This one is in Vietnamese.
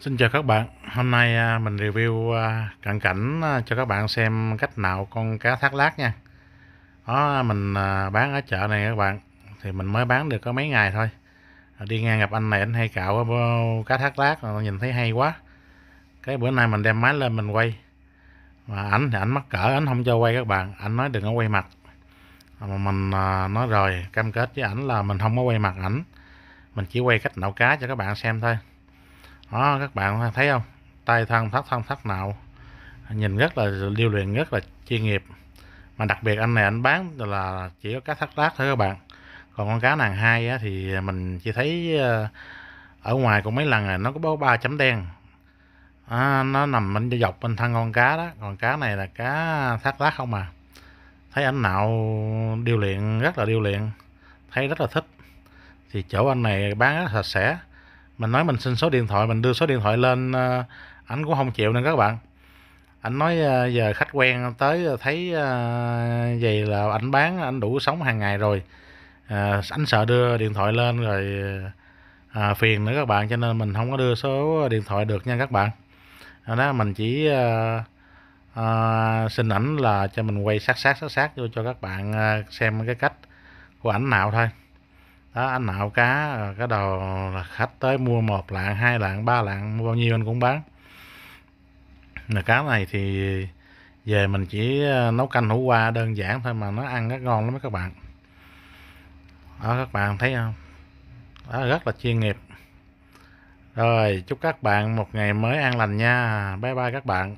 Xin chào các bạn, hôm nay à, mình review à, cận cảnh à, cho các bạn xem cách nạo con cá thác lát nha đó, Mình bán ở chợ này các bạn, thì mình mới bán được có mấy ngày thôi Đi ngang gặp anh này, anh hay cạo cá thác lát, nhìn thấy hay quá Cái bữa nay mình đem máy lên mình quay Mà ảnh thì ảnh mắc cỡ, ảnh không cho quay các bạn, ảnh nói đừng có quay mặt Mà mình nói rồi, cam kết với ảnh là mình không có quay mặt ảnh Mình chỉ quay cách nạo cá cho các bạn xem thôi đó các bạn thấy không tay thân thắt thân thắt nào nhìn rất là điêu luyện rất là chuyên nghiệp mà đặc biệt anh này anh bán là chỉ có cá thắt lát thôi các bạn còn con cá nàng hai á, thì mình chỉ thấy ờ, ở ngoài cũng mấy lần này nó có báo ba chấm đen à, nó nằm bên dọc bên thân con cá đó còn cá này là cá thắt lát không à thấy anh nào điêu luyện rất là điêu luyện thấy rất là thích thì chỗ anh này bán rất là sạch sẽ mình nói mình xin số điện thoại mình đưa số điện thoại lên ờ, ảnh cũng không chịu nên các bạn anh nói ờ, giờ khách quen tới ờ, thấy vậy là anh bán anh đủ sống hàng ngày rồi anh sợ đưa điện thoại lên rồi à, phiền nữa các bạn cho nên mình không có đưa số điện thoại được nha các bạn đó mình chỉ à, à, xin ảnh là cho mình quay sát sát sát sát vô cho các bạn xem cái cách của ảnh nào thôi đó anh nạo cá ờ, cái đầu là khách tới mua một lạng hai lạng ba lạng mua bao nhiêu anh cũng bán là cá này thì về mình chỉ ờ, nấu canh hủ qua đơn giản thôi mà nó ăn rất ngon lắm các bạn đó các bạn thấy không đó, rất là chuyên nghiệp rồi chúc các bạn một ngày mới an lành nha bye bye các bạn